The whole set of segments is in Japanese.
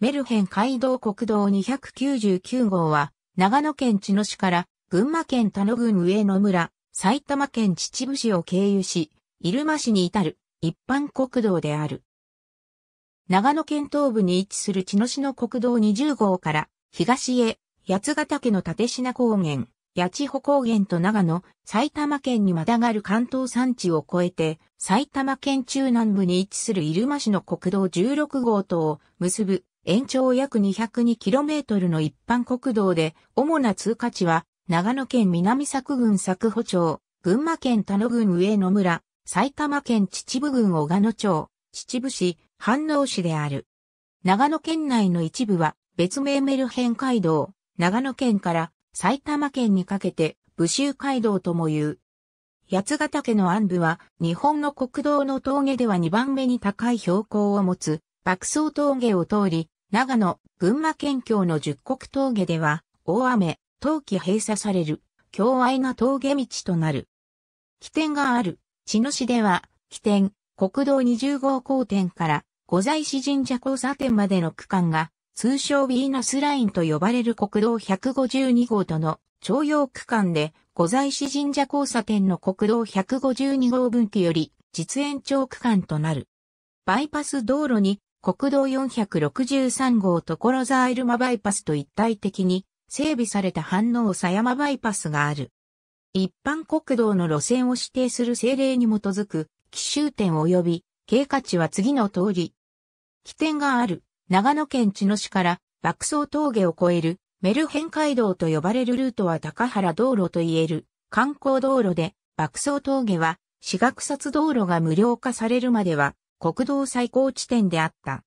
メルヘン街道国道299号は、長野県茅野市から群馬県田野郡上野村、埼玉県秩父市を経由し、入間市に至る一般国道である。長野県東部に位置する茅野市の国道20号から東へ八ヶ岳の立品高原、八千穂高原と長野、埼玉県にまたがる関東山地を越えて、埼玉県中南部に位置する入間市の国道16号とを結ぶ延長約 202km の一般国道で、主な通過地は、長野県南佐久郡佐久保町、群馬県田野郡上野村、埼玉県秩父郡小鹿野町、秩父市、飯能市である。長野県内の一部は、別名メルヘン街道、長野県から埼玉県にかけて、武州街道とも言う。八ヶ岳の安部は、日本の国道の峠では2番目に高い標高を持つ、爆走峠を通り、長野、群馬県境の十国峠では、大雨、冬季閉鎖される、強愛な峠道となる。起点がある、茅野市では、起点、国道20号交点から、御在市神社交差点までの区間が、通称ビーナスラインと呼ばれる国道152号との徴用区間で、御在市神社交差点の国道152号分岐より実延長区間となる。バイパス道路に国道463号所沢入間バイパスと一体的に整備された反応狭山バイパスがある。一般国道の路線を指定する政令に基づく、奇襲点及び経過値は次の通り。起点がある長野県茅野市から爆走峠を越えるメルヘン街道と呼ばれるルートは高原道路と言える観光道路で爆走峠は四角札道路が無料化されるまでは国道最高地点であった。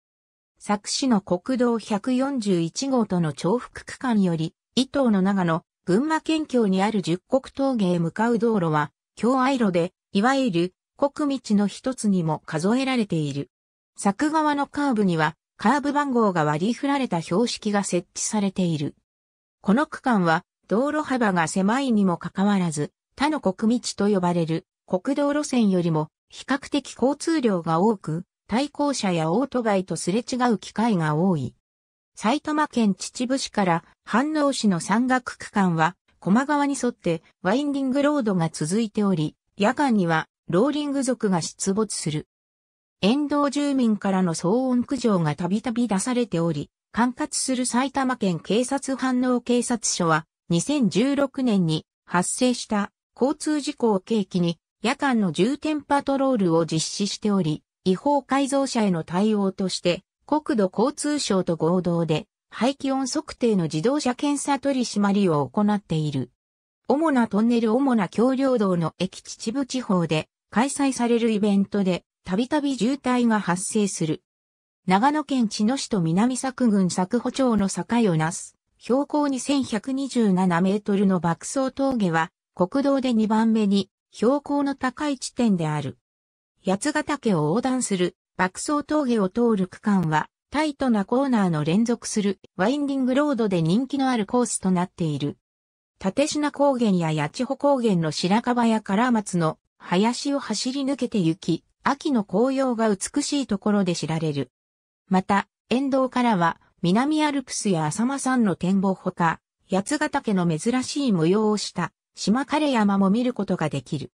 佐久市の国道141号との重複区間より、伊東の長野、群馬県境にある十国峠へ向かう道路は、境愛路で、いわゆる国道の一つにも数えられている。佐久川のカーブには、カーブ番号が割り振られた標識が設置されている。この区間は、道路幅が狭いにもかかわらず、他の国道と呼ばれる国道路線よりも比較的交通量が多く、対向車やオートバイとすれ違う機会が多い。埼玉県秩父市から飯能市の山岳区間は、駒川に沿ってワインディングロードが続いており、夜間にはローリング族が出没する。沿道住民からの騒音苦情がたびたび出されており、管轄する埼玉県警察飯能警察署は、2016年に発生した交通事故を契機に夜間の重点パトロールを実施しており、違法改造車への対応として、国土交通省と合同で、排気音測定の自動車検査取り締まりを行っている。主なトンネル主な橋梁道の駅秩父地方で開催されるイベントで、たびたび渋滞が発生する。長野県茅野市と南佐久郡佐久保町の境をなす、標高2127メートルの爆走峠は、国道で2番目に標高の高い地点である。八ヶ岳を横断する爆走峠を通る区間は、タイトなコーナーの連続するワインディングロードで人気のあるコースとなっている。立品高原や八千穂高原の白樺や唐松の林を走り抜けて行き、秋の紅葉が美しいところで知られる。また、沿道からは南アルプスや浅間山の展望ほか、八ヶ岳の珍しい模様をした島枯山も見ることができる。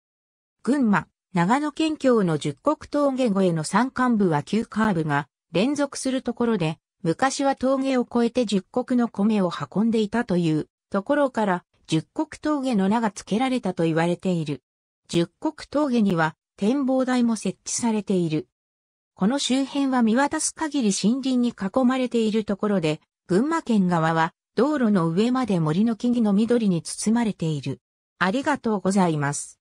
群馬、長野県境の十国峠越えの山間部は急カーブが連続するところで、昔は峠を越えて十国の米を運んでいたというところから、十国峠の名が付けられたと言われている。十国峠には展望台も設置されている。この周辺は見渡す限り森林に囲まれているところで、群馬県側は道路の上まで森の木々の緑に包まれている。ありがとうございます。